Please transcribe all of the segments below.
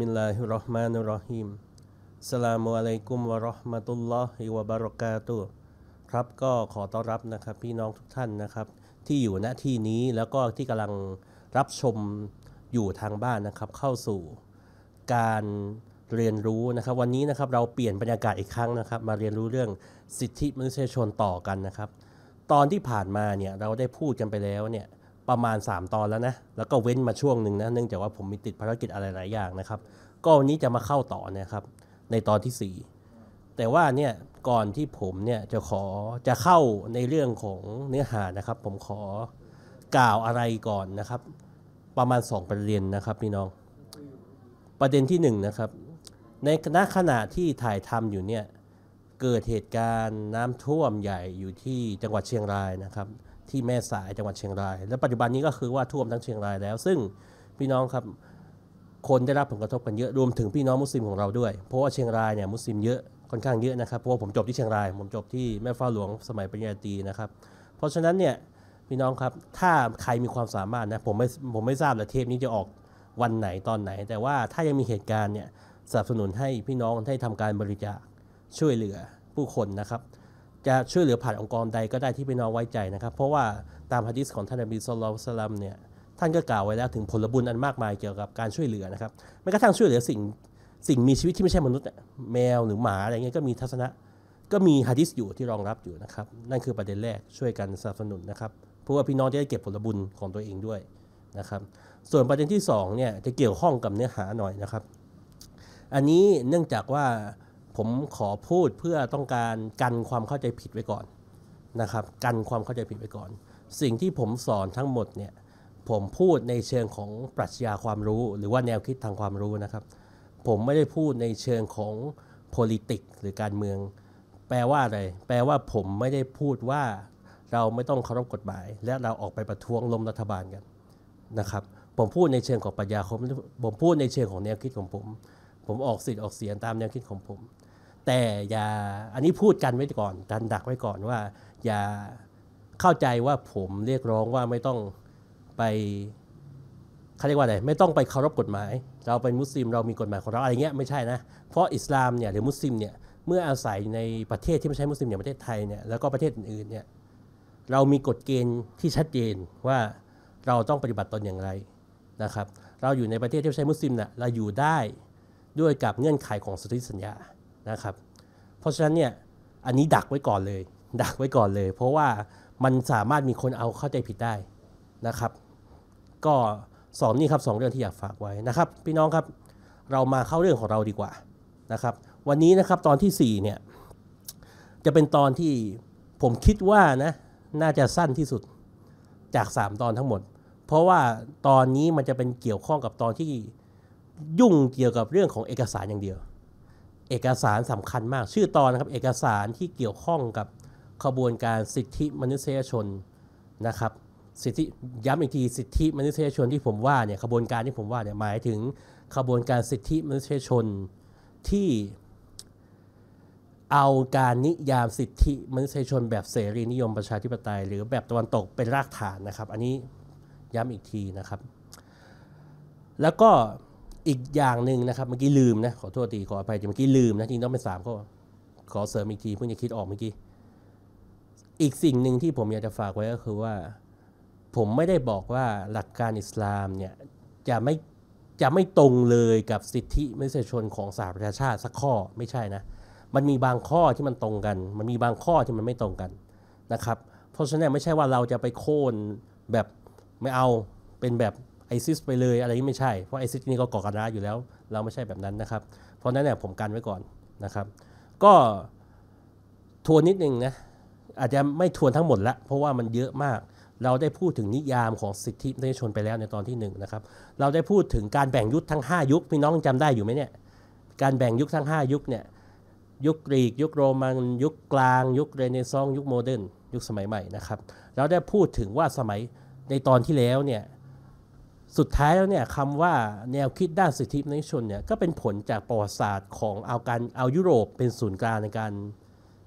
มิลลาฮิราะห์มานุรฮิมสลามุอะลัยกุม วะราะห์มะตุลลอฮิวะบารอกาตุ ครับก็ขอต้อนรับนะครับพี่น้องทุกท่านนะครับ ที่อยู่ณที่นี้แล้วก็ที่กำลังรับชมอยู่ทางบ้านนะครับ เข้าสู่การเรียนรู้นะครับวันนี้นะครับเราเปลี่ยนบรรยากาศอีกครั้งนะครับ มาเรียนรู้เรื่องสิทธิ มนุษยชนต่อกันนะครับ ตอนที่ผ่านมาเนี่ยเราได้พูดกันไปแล้วเนี่ยประมาณ 3 ตอนแล้วนะ แล้วก็เว้นมาช่วงหนึ่งนะ เนื่องจากว่าผมมีติดภารกิจอะไรหลายอย่างนะครับ ก็วันนี้จะมาเข้าต่อนะครับ ในตอนที่ 4 แต่ว่าเนี่ย ก่อนที่ผมเนี่ยจะขอจะเข้าในเรื่องของเนื้อหานะครับ ผมขอกล่าวอะไรก่อนนะครับ ประมาณ 2 ประเด็นนะครับพี่น้อง ประเด็นที่1นนะครับในณขณะที่ถ่ายทำอยู่เนี่ยเกิดเหตุการณ์น้ำท่วมใหญ่อยู่ที่จังหวัดเชียงรายนะครับที่แม่สายจังหวัดเชียงรายและปัจจุบันนี้ก็คือว่าท่วมทั้งเชียงราย แล้วซึ่งพี่น้องครับ คนได้รับผลกระทบกันเยอะ รวมถึงพี่น้องมุสลิมของเราด้วยเพราะว่าเชียงรายเนี่ยมุสลิมเยอะค่อนข้างเยอะนะครับ เพราะว่าผมจบที่เชียงราย ผมจบที่แม่ฟ้าหลวงสมัยปริญญาตรีนะครับ เพราะฉะนั้นเนี่ยพี่น้องครับถ้าใครมีความสามารถนะผมไม่ผมไม่ทราบเลยเทปนี้จะออกวันไหนตอนไหน แต่ว่าถ้ายังมีเหตุการณ์เนี่ยสนับสนุนให้พี่น้องได้ทำการบริจาคช่วยเหลือผู้คนนะครับจะช่วยเหลือผ่านองค์กรใดก็ได้ที่พี่น้องไว้ใจนะครับ เพราะว่าตามฮะดิษของท่านอับดุลสลาสลัมเนี่ยท่านก็กล่าวไว้แล้วถึงผลบุญอันมากมายเกี่ยวกับการช่วยเหลือนะครับแม้กระทั่งช่วยเหลือสิ่งสิ่งมีชีวิตที่ไม่ใช่มนุษย์แมวหรือหมา อะไรเงี้ยก็มีทัศนะ ก็มีฮะดิษอยู่ที่รองรับอยู่นะครับ นั่นคือประเด็นแรกช่วยกันสนับสนุนนะครับเพื่อว่าพี่น้องจะได้เก็บผลบุญของตัวเองด้วยนะครับ ส่วนประเด็นที่2เนี่ยจะเกี่ยวข้องกับเนื้อหาหน่อยนะครับ อันนี้เนื่องจากว่าผมขอพูดเพื่อต้องการกันความเข้าใจผิดไว้ก่อนนะครับกันความเข้าใจผิดไว้ก่อน สิ่งที่ผมสอนทั้งหมดเนี่ยผมพูดในเชิงของปรัชญาความรู้ หรือว่าแนวคิดทางความรู้นะครับ ผมไม่ได้พูดในเชิงของ politics หรือการเมือง แปลว่าอะไรแปลว่าผมไม่ได้พูดว่า เราไม่ต้องเคารพกฎหมาย และเราออกไปประท้วงล้มรัฐบาลกันนะครับผมพูดในเชิงของปรัชญาผมผมพูดในเชิงของแนวคิดของผมผมออกสิทธิ์ออกเสียงตามแนวคิดของผม แต่อย่าอันนี้พูดกันไว้ก่อน กันดักไว้ก่อนว่า อย่าเข้าใจว่าผมเรียกร้องว่าไม่ต้องไปเขาเรียกว่าอะไร ไม่ต้องไปเคารพกฎหมาย เราเป็นมุสลิมเรามีกฎหมายของเราอะไรเงี้ยไม่ใช่นะ เพราะอิสลามเนี่ยหรือมุสลิมเนี่ย เมื่ออาศัยในประเทศที่ไม่ใช่มุสลิมอย่างประเทศไทยเนี่ยแล้วก็ประเทศอื่นๆเนี่ย เรามีกฎเกณฑ์ที่ชัดเจนว่าเราต้องปฏิบัติตนอย่างไรนะครับ เราอยู่ในประเทศที่ใช้มุสลิมเนี่ยเราอยู่ได้ด้วยกับเงื่อนไขของสนธิสัญญา นะครับ เพราะฉะนั้นเนี่ย อันนี้ดักไว้ก่อนเลย ดักไว้ก่อนเลย เพราะว่ามันสามารถมีคนเอาเข้าใจผิดได้นะครับ ก็สองนี่ครับสองเรื่องที่อยากฝากไว้นะครับ พี่น้องครับเรามาเข้าเรื่องของเราดีกว่านะครับ วันนี้นะครับตอนที่4เนี่ยจะเป็นตอนที่ผมคิดว่านะน่าจะสั้นที่สุดจาก 3 ตอนทั้งหมด เพราะว่าตอนนี้มันจะเป็นเกี่ยวข้องกับตอนที่ยุ่งเกี่ยวกับเรื่องของเอกสารอย่างเดียว เอกสารสำคัญมาก ชื่อตอนนะครับ เอกสารที่เกี่ยวข้องกับขบวนการสิทธิมนุษยชนนะครับ สิทธิ ย้ำอีกที สิทธิมนุษยชนที่ผมว่าเนี่ยขบวนการที่ผมว่าเนี่ย หมายถึงขบวนการสิทธิมนุษยชนที่เอาการนิยามสิทธิมนุษยชน แบบเสรีนิยมประชาธิปไตย หรือแบบตะวันตกเป็นรากฐานนะครับ อันนี้ย้ำอีกทีนะครับ แล้วก็อีกอย่างหนึ่งนะครับเมื่อกี้ลืมนะขอโทษทีขออภัยจริงเมื่อกี้ลืมนะจริงต้องเป็นสามข้อขอเสริมอีกทีเพิ่งจะคิดออกเมื่อกี้ อีกสิ่งหนึ่งที่ผมอยากจะฝากไว้ก็คือว่า ผมไม่ได้บอกว่าหลักการอิสลามเนี่ยจะไม่จะไม่ตรงเลยกับสิทธิมนุษยชนของสหประชาชาติสักข้อ ไม่ใช่นะ มันมีบางข้อที่มันตรงกัน มันมีบางข้อที่มันไม่ตรงกันนะครับ เพราะฉะนั้นไม่ใช่ว่าเราจะไปโค่นแบบไม่เอาเป็นแบบไอซิสไปเลยอะไรนี้ไม่ใช่เพราะไอซิสนี่ก็ก่อการร้ายอยู่แล้ว เราไม่ใช่แบบนั้นนะครับเพราะนั้นเนี่ยผมกันไว้ก่อนนะครับ ก็ทวนนิดนึงนะ อาจจะไม่ทวนทั้งหมดละเพราะว่ามันเยอะมาก เราได้พูดถึงนิยามของสิทธิมนุษยชนไปแล้วในตอนที่1นนะครับเราได้พูดถึงการแบ่งยุคทั้ง 5 ยุคพี่น้องจำได้อยู่ไหมเนี่ย การแบ่งยุคทั้ง5ยุคเนี่ยยุคกรีก ยุคโรมันยุคกลาง ยุคเรเนซองส์ยุคโมเดิร์นยุคสมัยใหม่นะครับเราได้พูดถึงว่าสมัยในตอนที่แล้วเนี่ยสุดท้ายแล้วเนี่ยคำว่าแนวคิดด้านสิทธิมนุษยชนเนี่ยก็เป็นผลจากประวัติศาสตร์ของเอาการเอายุโรปเป็นศูนย์กลางในการ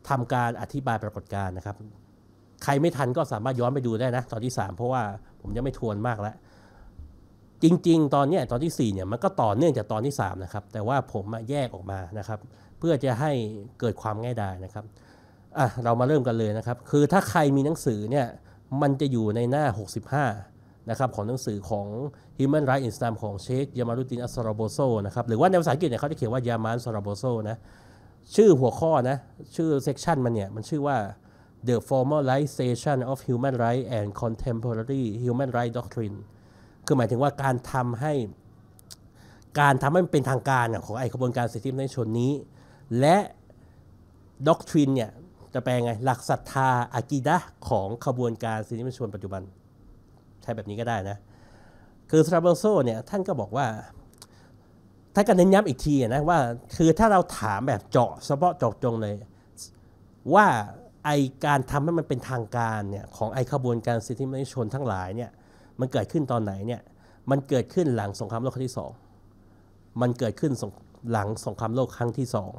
ทำการอธิบายปรากฏการณ์นะครับ ใครไม่ทันก็สามารถย้อนไปดูได้นะตอนที่ 3 เพราะว่าผมยังไม่ทวนมากแล้วจริงๆ ตอนนี้ตอนที่4เนี่ยมันก็ต่อเนื่องจากตอนที่3นะครับแต่ว่าผมแยกออกมานะครับ เพื่อจะให้เกิดความง่ายดายนะครับอ่ะเรามาเริ่มกันเลยนะครับคือถ้าใครมีหนังสือเนี่ยมันจะอยู่ในหน้า 65นะครับของหนังสือของ Human Rights in Islam ของเชคยามารุตินอัสราโบโซนะครับหรือว่าในภาษาอังกฤษเนี่ยเขาจะเขียนว่ายามานสราโบโซนะชื่อหัวข้อนะชื่อเซกชันมันเนี่ยมันชื่อว่า The Formalization of Human Rights and Contemporary Human Rights Doctrine คือหมายถึงว่าการทำให้การทำให้มันเป็นทางการของไอ้ขบวนการสิทธิมนุษยชนนี้ และด็อกทรินเนี่ยจะแปลไง หลักศรัทธาอากีดะของขบวนการสิทธิมนุษยชนปัจจุบันใช้แบบนี้ก็ได้นะ คือสตราโบโซเนี่ยท่านก็บอกว่าท่านก็เน้นย้ำอีกทีนะว่า คือถ้าเราถามแบบเจาะเฉพาะเจาะจงเลย ว่าไอการทำให้มันเป็นทางการเนี่ยของไอขบวนการสิทธิมนุษยชนทั้งหลายเนี่ย มันเกิดขึ้นตอนไหนเนี่ย มันเกิดขึ้นหลังสงครามโลกครั้งที่สอง มันเกิดขึ้นหลังสงครามโลกครั้งที่สอง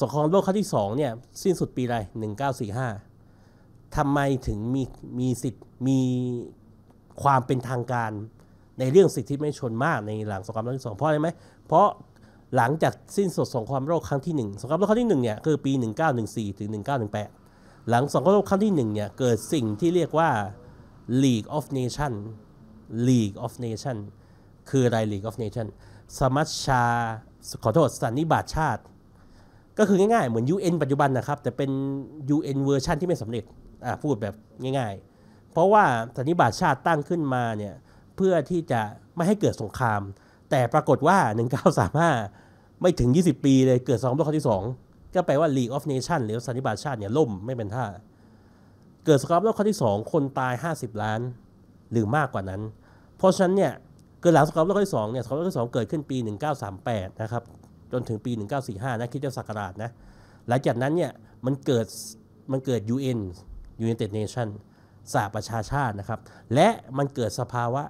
สงครามโลกครั้งที่สองเนี่ยสิ้นสุดปีอะไร1945ทำไมถึงมีมีสิทธิ์มีความเป็นทางการในเรื่องสิทธิมนุษยชนมากในหลังสงครามโลกที่สองเพราะอะไรไหม เพราะหลังจากสิ้นสุดสงครามโลกครั้งที่ 1สงครามโลกครั้งที่ 1 เนี่ย คือปี 1914ถึง1918 หลังสงครามโลกครั้งที่1เนี่ยเกิดสิ่งที่เรียกว่า League of Nation League of Nation คืออะไร League of Nation สมัชชาขอโทษสันนิบาตชาติ ก็คือง่ายๆ เหมือน UN ปัจจุบันนะครับแต่เป็น UN เวอร์ชันที่ไม่สำเร็จพูดแบบง่ายๆเพราะว่าสันนิบาตชาติตั้งขึ้นมาเนี่ยเพื่อที่จะไม่ให้เกิดสงคราม แต่ปรากฏว่า 1935 ไม่ถึง 20 ปีเลยเกิดสงครามโลกครั้งที่ 2 ก็แปลว่า League of Nations หรือสันนิบาตชาติเนี่ยล่มไม่เป็นท่าเกิดสงครามโลกครั้งที่ 2 คนตาย 50 ล้านหรือมากกว่านั้น เพราะฉะนั้นเนี่ยเกิดหลังสงครามโลกครั้งที่2เนี่ยสงครามโลกครั้งที่2เกิดขึ้นปี 1938นะครับจนถึงปี 1945นะคิดจะศักราชนะหลังจากนั้นเนี่ยมันเกิดมันเกิด UN United Nations สหประชาชาตินะครับและมันเกิดสภาวะ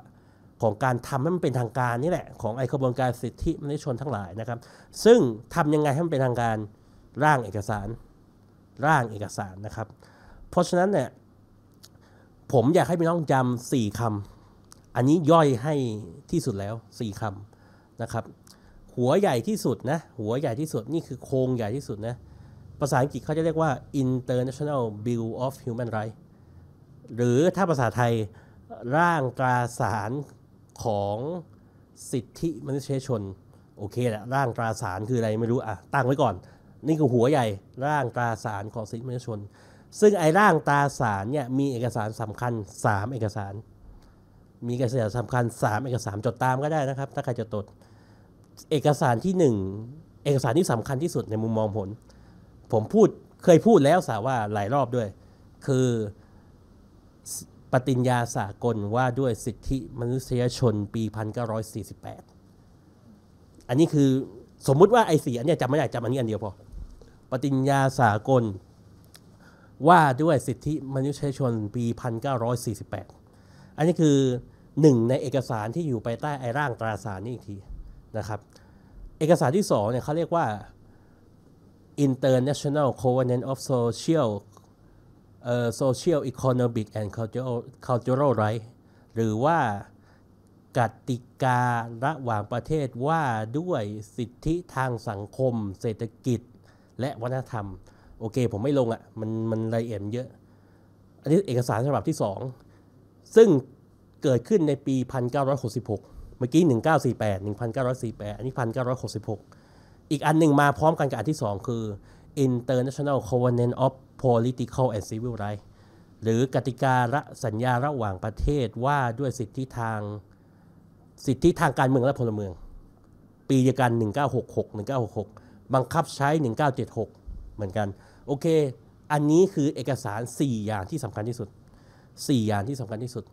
ของการทำให้มันเป็นทางการนี่แหละของไอกระบวนการสิทธิมนุษยชนทั้งหลายนะครับซึ่งทำยังไงให้มันเป็นทางการร่างเอกสารร่างเอกสารนะครับเพราะฉะนั้นเนี่ยผมอยากให้พี่น้องจำสี่คำอันนี้ย่อยให้ที่สุดแล้วสี่คำนะครับหัวใหญ่ที่สุดนะหัวใหญ่ที่สุด นี่คือโครงใหญ่ที่สุดนะภาษาอังกฤษเขาจะเรียกว่า International Bill of Human Rights หรือถ้าภาษาไทยร่างตราสารของสิทธิมนุษยชนโอเคแหละร่างตราสารคืออะไรไม่รู้อ่ะ ตั้งไว้ก่อน นี่คือหัวใหญ่ ร่างตราสารของสิทธิมนุษยชน ซึ่งไอ้ร่างตราสารเนี่ยมีเอกสารสำคัญ 3 เอกสาร มีเอกสารสำคัญ 3 เอกสารจดตามก็ได้นะครับ ถ้าใครจะจดเอกสารที่ 1 เอกสารที่สำคัญที่สุดในมุมมองผมผมพูดเคยพูดแล้วสาว่าหลายรอบด้วย คือปฏิญญาสากลว่าด้วยสิทธิมนุษยชนปี 1948 อันนี้คือสมมุติว่าไอ้สีอันนี้จำไม่ได้จำอันนี้อันเดียวพอปฏิญญาสากลว่าด้วยสิทธิมนุษยชนปี 1948 อันนี้คือหนึ่งในเอกสารที่อยู่ไปใต้ไอ้ร่างตราสารนี่อีกที นะครับ เอกสารที่สองเนี่ยเขาเรียกว่า International Covenant of Social social economic and cultural cultural right หรือว่ากติการะหว่างประเทศว่าด้วยสิทธิทางสังคมเศรษฐกิจ และวัฒนธรรม โอเค ผมไม่ลงอะ่ะ มันมันรายละเอียดเยอะ อันนี้เอกสารฉบับที่ 2ซึ่งเกิดขึ้นในปี 1966เมื่อกี้ 1948 1948 อันนี้ 1966อีกอันหนึ่งมาพร้อมกันกับอันที่ 2 คือ International Covenant of political and civil rights หรือกติการะสัญญาระหว่างประเทศว่าด้วยสิทธิทางสิทธิทางการเมืองและพลเมือง ปีเดียวกัน1966 1966 บังคับใช้ 1976 เหมือนกันโอเค อันนี้คือเอกสาร 4 อย่างที่สำคัญที่สุด 4 อย่างที่สำคัญที่สุด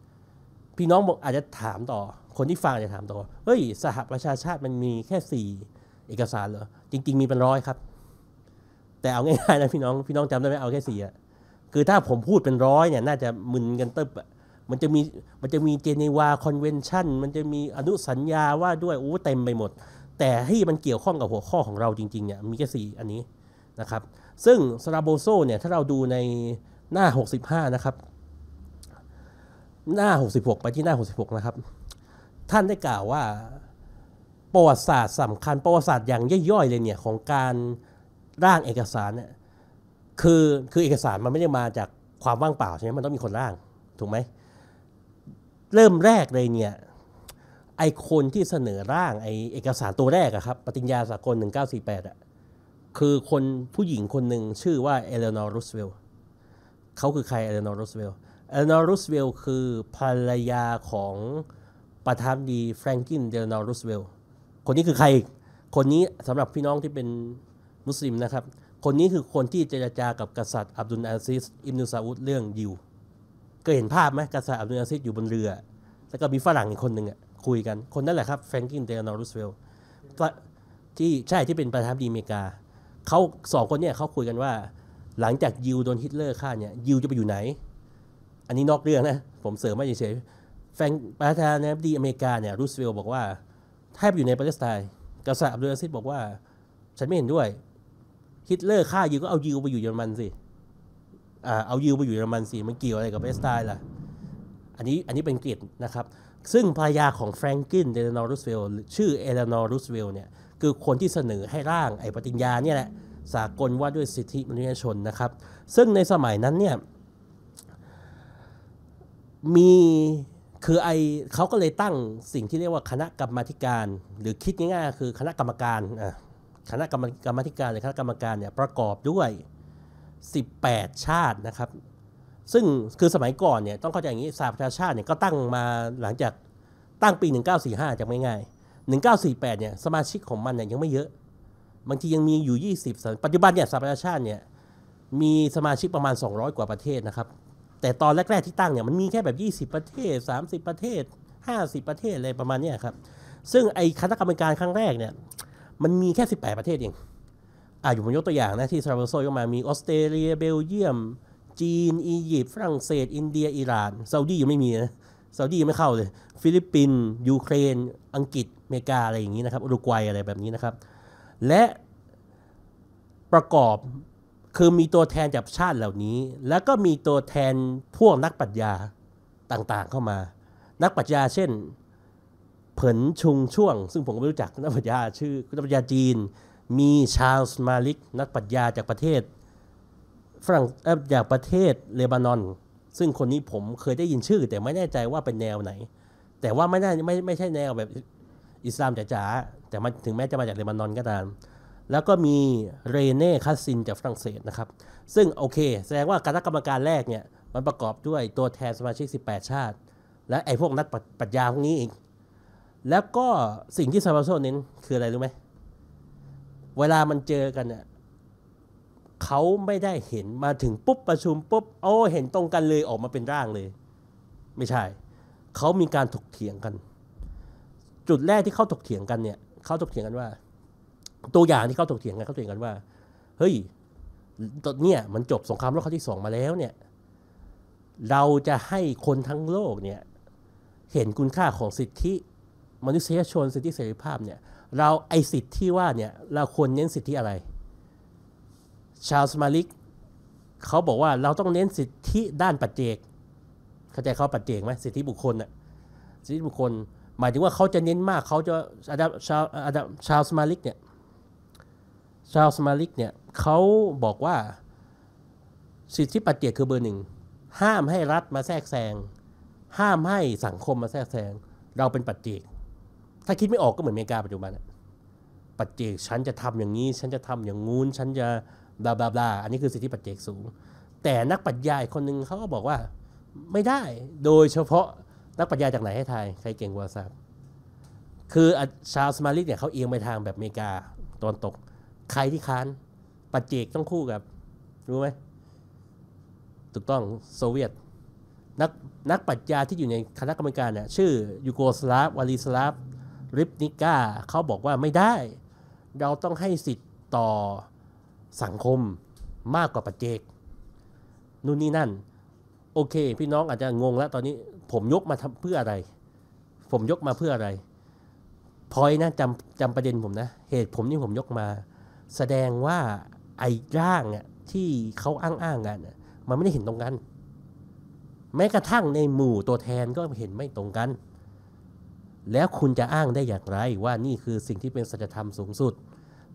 พี่น้องอาจจะถามต่อคนที่ฟังอาจจะถามต่อเฮ้ยสหประชาชาติมันมีแค่ 4 เอกสารเหรอ จริงๆมีเป็นร้อยครับแต่เอาง่ายๆนะพี่น้องพี่น้องจำได้ไหมเอาแค่สี่อ่ะคือถ้าผมพูดเป็นร้อยเนี่ยน่าจะมึนกันเติบอะมันจะมีมันจะมีเจนีวาคอนเวนชั่น มันจะมีอนุสัญญาว่าด้วยโอ้เต็มไปหมด แต่ที่มันเกี่ยวข้องกับหัวข้อของเราจริง ๆเนี่ยมีแค่สี่อันนี้นะครับซึ่งซาราโบโซเนี่ยถ้าเราดูในหน้า 65 นะครับ หน้า 66 ไปที่หน้า 66 นะครับ ท่านได้กล่าวว่าประวัติศาสตร์สำคัญประวัติศาสตร์อย่างย่อยๆเลยเนี่ยของการร่างเอกสารเนี่ย คือคือเอกสารมันไม่ได้มาจากความว่างเปล่าใช่ไหมมันต้องมีคนร่าง ถูกไหม เริ่มแรกเลยเนี่ย ไอคนที่เสนอร่างไอเอกสารตัวแรกอะครับ ปฏิญญาสากล1948อะคือคนผู้หญิงคนหนึ่งชื่อว่าเอเลนอร์รูสเวลเขาคือใครเอเลนอร์รูสเวลเอเลนอร์รูสเวลคือภรรยาของประธานดีแฟรงกินเดลนอร์รูสเวลคนนี้คือใครคนนี้สำหรับพี่น้องที่เป็นมุสลิมนะครับ คนนี้คือคนที่เจรจากับกษัตริย์อับดุลอาซิส อิมนุซาอุดเรื่องยิวก็เห็นภาพไหมกษัตริย์อับดุลอาซิสอยู่บนเรือ แล้วก็มีฝรั่งอีกคนหนึ่งอ่ะคุยกัน คนนั่นแหละครับ แฟรงกินเดลนอรูสเวลที่ใช่ที่เป็นประธานดีอเมริกา เขาสองคนเนี่ยเขาคุยกันว่า หลังจากยิวโดนฮิตเลอร์ฆ่าเนี่ยยิวจะไปอยู่ไหน อันนี้นอกเรื่องนะผมเสริมมาเฉยๆแฟงประธานาธิบดีอเมริกาเนี่ยรูสเวลบอกว่าถ้าอยู่ในปาเลสไตน์กษัตริย์อับดุลอาซิสบอกว่า ฉันไม่เห็นด้วยฮิตเลอร์ฆ่ายิวก็เอายิวไปอยู่เยอรมันสิอ่าเอายิวไปอยู่เยอรมันสิมันเกี่ยวอะไรกับเอสไตล์ล่ะ อันนี้อันนี้เป็นเกฤดนะครับ ซึ่งภรรยาของแฟรงกินเดลนอร์รูสเวลชื่อเอเลนอร์รูสเวลเนี่ยคือคนที่เสนอให้ร่างไอ้ปฏิญญาเนี่ยแหละสากลว่าด้วยสิทธิมนุษยชนนะครับ ซึ่งในสมัยนั้นเนี่ยมี คือไอเขาก็เลยตั้งสิ่งที่เรียกว่าคณะกรรมธิการ หรือคิดง่ายๆคือคณะกรรมการอ่ะคณะกรรมการหรือคณะกรรมการเนี่ยประกอบด้วย 18 ชาตินะครับซึ่งคือสมัยก่อนเนี่ยต้องเข้าใจอย่างนี้สหประชาชาติเนี่ยก็ตั้งมาหลังจากตั้งปี 1945 จา่ง่าย1948เนี่ยสมาชิกของมันเนี่ยยังไม่เยอะ บางทียังมีอยู่ 20 ปัจจุบันเนี่ยสหประชาชาติเนี่ยมีสมาชิกประมาณ 200 กว่าประเทศนะครับ แต่ตอนแรกๆที่ตั้งเนี่ยมันมีแค่แบบ 20 ประเทศ 30 ประเทศ 50 ประเทศอะไรประมาณนี้ครับซึ่งไอคณะกรรมการครั้งแรกเนี่ยมันมีแค่ 18 ประเทศเองอ่าอยู่ผมยกตัวอย่างนะที่ราเวโซยกมามีออสเตรเลียเบลเยียม จีน อียิปต์ฝรั่งเศส อินเดียอิหร่านซาอุดียังไม่มีนะซาอุดียังไม่เข้าเลย ฟิลิปปินส์ยูเครน อังกฤษอเมริกาอะไรอย่างนี้นะครับอุรุกวัยอะไรแบบนี้นะครับ และประกอบคือมีตัวแทนจากชาติเหล่านี้ แล้วก็มีตัวแทนพวกนักปัญญาต่างๆเข้ามา นักปัญญาเช่นเผินชุงช่วง ซึ่งผมก็ไม่รู้จัก นักปรัญญาชื่อนักปรัญญาจีน มีชาลส์มาลิกนักปรัญญาจากประเทศฝรั่งจากประเทศเลบานอน ซึ่งคนนี้ผมเคยได้ยินชื่อแต่ไม่แน่ใจว่าเป็นแนวไหน แต่ว่าไม่แน่ไม่ไม่ใช่แนวแบบอิสลามจ๋าๆ แต่มันถึงแม้จะมาจากเลบานอนก็ตาม แล้วก็มีเรเน่คาสซินจากฝรั่งเศสนะครับ ซึ่งโอเค แสดงว่าคณะกรรมการแรกเนี่ยมันประกอบด้วยตัวแทนสมาชิก 18 ชาติ และไอ้พวกนักปรัญญาพวกนี้อีกแล้วก็สิ่งที่ซาบาโซเน้นคืออะไรรู้ไหมเวลามันเจอกันเนี่ย เขาไม่ได้เห็นมาถึงปุ๊บประชุมปุ๊บโอ้ เห็นตรงกันเลยออกมาเป็นร่างเลย ไม่ใช่ เขามีการถกเถียงกัน จุดแรกที่เขาถกเถียงกันเนี่ยเขาถกเถียงกันว่า ตัวอย่างที่เขาถกเถียงกันเขาถกเถียงกันว่า เฮ้ยตอนเนี้ยมันจบสงครามโลกครั้งที่สองมาแล้วเนี่ย เราจะให้คนทั้งโลกเนี่ย เห็นคุณค่าของสิทธิมนุษยชนสิทธิเสรีภาพเนี่ยเราไอสิทธิที่ว่าเนี่ยเราควรเน้นสิทธิอะไร ชาวสมาลิกเขาบอกว่าเราต้องเน้นสิทธิด้านปัจเจก เข้าใจเขาปัจเจกไหมสิทธิบุคคลน่ะสิทธิบุคคลหมายถึงว่าเขาจะเน้นมากเขาจะอาดัมชาวอาดัมชาวสมาลิกเนี่ยชาวสมาลิกเนี่ยเขาบอกว่าสิทธิปัจเจกคือเบอร์หนึ่งห้ามให้รัฐมาแทรกแซงห้ามให้สังคมมาแทรกแซงเราเป็นปัจเจกถ้าคิดไม่ออกก็เหมือนอเมริกาปัจจุบันปัจเจกฉันจะทำอย่างนี้ ฉันจะทำอย่างงูนฉันจะบลาบลาบลาอันนี้คือสิทธิปัจเจกสูง แต่นักปััจญาคนหนึ่งเขาก็บอกว่าไม่ได้ โดยเฉพาะนักปััจญาจากไหนให้ทายใครเก่งกว่าซัาบคือชาวสมาลิกเนี่ยเขาเอียงไปทางแบบอเมริกาตอนตก ใครที่ค้านปัจเจกต้องคู่กับรู้ไหมถูกต้องโซเวียต นักนักปััจญาที่อยู่ในคณะกรรมการเนี่ยชื่อยูโกสลาฟวาลีสลาฟริปนิก้าเขาบอกว่าไม่ได้ เราต้องให้สิทธิ์ต่อสังคมมากกว่าปัจเจก นู่นนี่นั่น โอเค พี่น้องอาจจะงงแล้วตอนนี้ผมยกมาทำเพื่ออะไร ผมยกมาเพื่ออะไร พอยนะจำจำประเด็นผมนะเหตุผมที่ผมยกมา แสดงว่าไอ้ร่างอ่ะที่เขาอ้างอ้างกันมันไม่ได้เห็นตรงกันแม้กระทั่งในหมู่ตัวแทนก็เห็นไม่ตรงกันแล้วคุณจะอ้างได้อย่างไร ว่านี่คือสิ่งที่เป็นสัจธรรมสูงสุด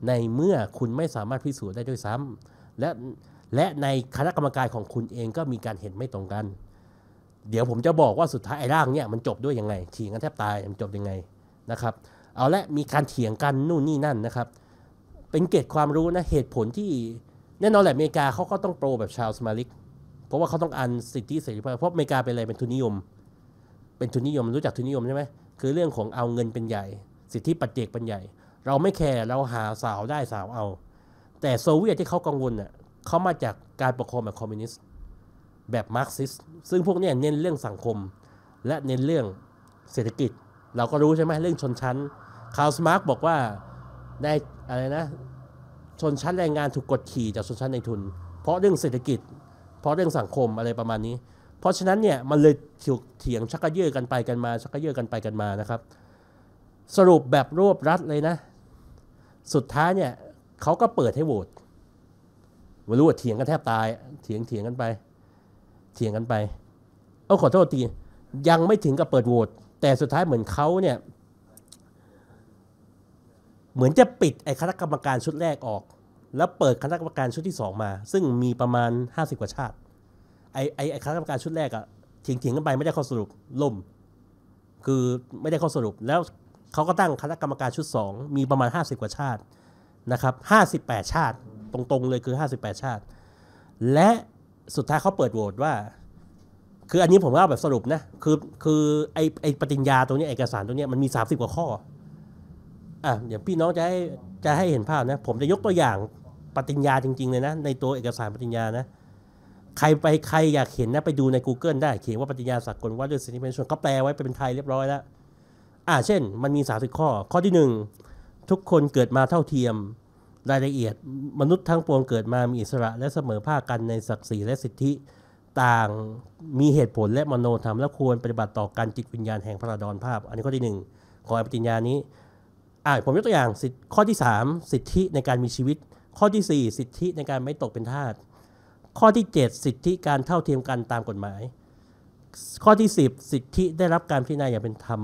ในเมื่อคุณไม่สามารถพิสูจน์ได้ด้วยซ้ำ และและในคณะกรรมการของคุณเองก็มีการเห็นไม่ตรงกัน เดี๋ยวผมจะบอกว่าสุดท้ายไอ้ร่างเนี่ยมันจบด้วยยังไงเถียงกันแทบตายมันจบยังไงนะครับ เอาละมีการเถียงกันนู่นนี่นั่นนะครับ เป็นเกตความรู้นะเหตุผลที่ แน่นอนแหละอเมริกาเขาก็ต้องโปรแบบชาวสมาลิกเพราะว่าเขาต้องอันสิทธิเสรีภาพเพราะอเมริกาเป็นอะไรเป็นทุนนิยมเป็นทุนนิยมรู้จักทุนนิยมใช่ไหมคือเรื่องของเอาเงินเป็นใหญ่ สิทธิปัจเจกเป็นใหญ่ เราไม่แคร์เราหาสาวได้สาวเอา แต่โซเวียตที่เขากังวลน่ะเขามาจากการปกครองแบบคอมมิวนิสต์แบบมาร์กซิสซึ่งพวกนี้เน้นเรื่องสังคม และเน้นเรื่องเศรษฐกิจเราก็รู้ใช่ไหมเรื่องชนชั้นคาร์ลสมาร์กบอกว่าในอะไรนะชนชั้นแรงงานถูกกดขี่จากชนชั้นในทุน เพราะเรื่องเศรษฐกิจ เพราะเรื่องสังคมอะไรประมาณนี้เพราะฉะนั้นเนี่ยมันเลยถูกเถียงชักกระเยอะกันไปกันมา ชักกระเยอะกันไปกันมานะครับ สรุปแบบรวบรัดเลยนะ สุดท้ายเนี่ยเขาก็เปิดให้โหวตไม่รู้ว่าเถียงกันแทบตาย เถียงเถียงกันไป เถียงกันไป เอาขอโทษทียังไม่ถึงกับเปิดโหวตแต่สุดท้ายเหมือนเขาเนี่ยเหมือนจะปิดไอ้คณะกรรมการชุดแรกออก แล้วเปิดคณะกรรมการชุดที่สองมา ซึ่งมีประมาณ 50กว่าชาติไอไอไอคณะกรรมการชุดแรกอะเถียงเถียงกันไปไม่ได้ข้อสรุปล่ม คือไม่ได้ข้อสรุป แล้วเขาก็ตั้งคณะกรรมการชุด2มีประมาณ50กว่าชาตินะครับ58ชาติตรงๆเลยคือ58ชาติ และสุดท้ายเขาเปิดโหวตว่า คืออันนี้ผมเล่าแบบสรุปนะ คือ คือไอไอปฏิญญาตรงนี้ เอกสารตรงนี้มันมี30กว่าข้ออ่ะเดี๋ยวพี่น้องจะให้จะให้เห็นภาพนะ ผมจะยกตัวอย่างปฏิญญาจริง ๆ เลยนะ ในตัวเอกสารปฏิญญานะใครไปใครอยากเห็นนะไปดูใน Google ได้เขียนว่าปฏิญาสากลว่า ด้วยสิทธิมนุษยชนเขาแปลไว้เป็นไทยเรียบร้อยแล้ว อ่าเช่นมันมีสามสิบข้อ ข้อที่หนึ่ง ทุกคนเกิดมาเท่าเทียม รายละเอียดมนุษย์ทั้งปวงเกิดมามีอิสระและเสมอภาคกันในศักดิ์ศรีและสิทธิต่างมีเหตุผลและมโนธรรมและควรปฏิบัติต่อการจิตวิญญาณแห่งพระดอนภาพ อันนี้ข้อที่1ของปฏิญญานี้อ่าผมยกตัวอย่างข้อที่ 3 สิทธิในการมีชีวิต ข้อที่ 4 สิทธิในการไม่ตกเป็นทาสข้อที่7สิทธิการเท่าเทียมกันตามกฎหมาย ข้อที่10สิทธิได้รับการพิจารณาอย่างเป็นธรรม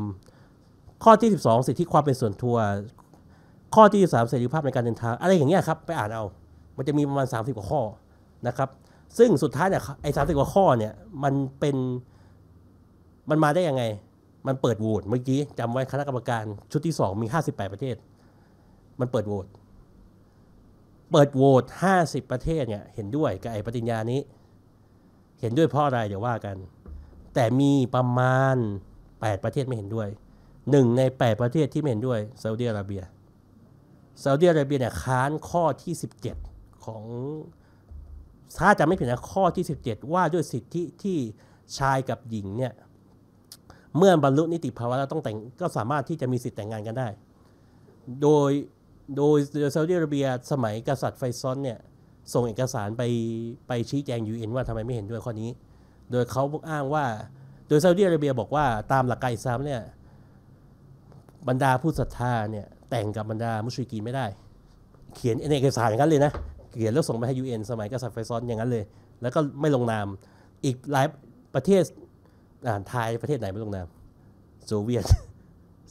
ข้อที่12 สิทธิความเป็นส่วนทัวข้อที่3เสรีภาพในการเดินทางอะไรอย่างเงี้ยครับไปอ่านเอา มันจะมีประมาณ 30 กว่าข้อนะครับ ซึ่งสุดท้ายเนี่ยไอ้สามสิบกว่าข้อเนี่ยมันเป็นมันมาได้ยังไงมันเปิดโหวตเมื่อกี้จำไว้คณะกรรมการชุดที่2มี58ประเทศ มันเปิดโหวตเปิดโหวต 50 ประเทศเนี่ย เห็นด้วยกับไอ้ปฏิญญานี้ เห็นด้วยเพราะอะไรเดี๋ยวว่ากัน แต่มีประมาณ 8 ประเทศไม่เห็นด้วยหนึ่งใน 8 ประเทศที่ไม่เห็นด้วยซาอุดิอาระเบีย ซาอุดิอาระเบียเนี่ยค้านข้อที่ 17 ของถ้าจะไม่ผิดนะข้อที่ 17 ว่าด้วยสิทธิที่ชายกับหญิงเนี่ย เมื่อบรรลุนิติภาวะแล้วต้องแต่ง ก็สามารถที่จะมีสิทธิแต่งงานกันได้ โดยโดยซาอุดิอาระเบียสมัยกษัตริย์ไฟซอนเนี่ยส่งเอกสารไป ไปชี้แจง UN ว่าทำไมไม่เห็นด้วยข้อนี้ โดยเขาอ้างว่า โดยซาอุดิอาระเบียบอกว่าตามหลักการอิสลามเนี่ยบรรดาผู้ศรัทธาเนี่ยแต่งกับบรรดา มุชริกีไม่ได้ เขียนในเอกสารอย่างนั้นเลยนะ เขียนแล้วส่งไปให้ UN สมัยกษัตริย์ไฟซอนอย่างนั้นเลย แล้วก็ไม่ลงนาม อีกหลายประเทศอ่านไทยประเทศไหนไม่ลงนามโซเวียต